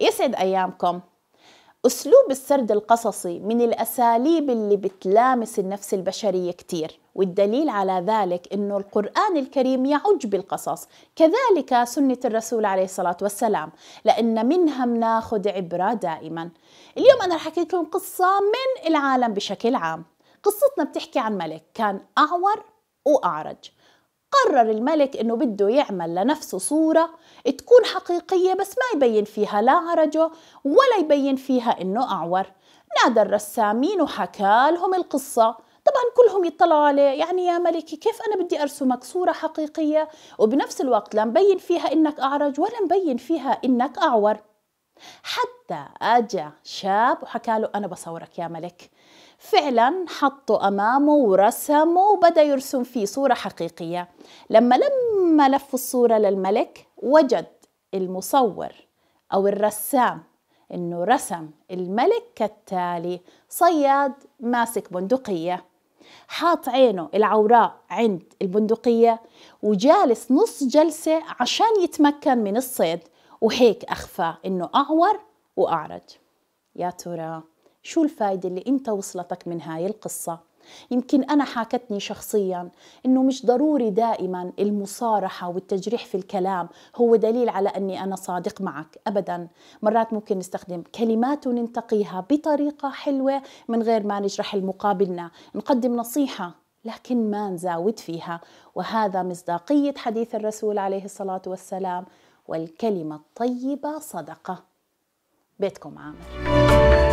يسعد أيامكم أسلوب السرد القصصي من الأساليب اللي بتلامس النفس البشرية كتير والدليل على ذلك أنه القرآن الكريم يعج بالقصص كذلك سنة الرسول عليه الصلاة والسلام لأن منها مناخد عبرة دائما اليوم أنا رح أحكي لكم قصة من العالم بشكل عام قصتنا بتحكي عن ملك كان أعور وأعرج قرر الملك انه بده يعمل لنفسه صورة تكون حقيقية بس ما يبين فيها لا عرجه ولا يبين فيها انه اعور نادى الرسامين وحكالهم القصة طبعا كلهم يطلعوا عليه يعني يا ملكي كيف انا بدي ارسمك صوره حقيقيه وبنفس الوقت لا مبين فيها انك اعرج ولا مبين فيها انك اعور حتى أجا شاب وحكى له أنا بصورك يا ملك فعلا حطوا أمامه ورسمه وبدأ يرسم فيه صورة حقيقية لما لما لفوا الصورة للملك وجد المصور أو الرسام أنه رسم الملك كالتالي صياد ماسك بندقية حاط عينه العوراء عند البندقية وجالس نص جلسة عشان يتمكن من الصيد وهيك أخفى إنه أعور وأعرج يا ترى شو الفايدة اللي أنت وصلتك من هاي القصة؟ يمكن أنا حاكتني شخصيا أنه مش ضروري دائما المصارحة والتجريح في الكلام هو دليل على أني أنا صادق معك أبدا مرات ممكن نستخدم كلمات وننتقيها بطريقة حلوة من غير ما نجرح المقابلنا نقدم نصيحة لكن ما نزاود فيها وهذا مصداقية حديث الرسول عليه الصلاة والسلام والكلمة الطيبة صدقة بيتكم عامر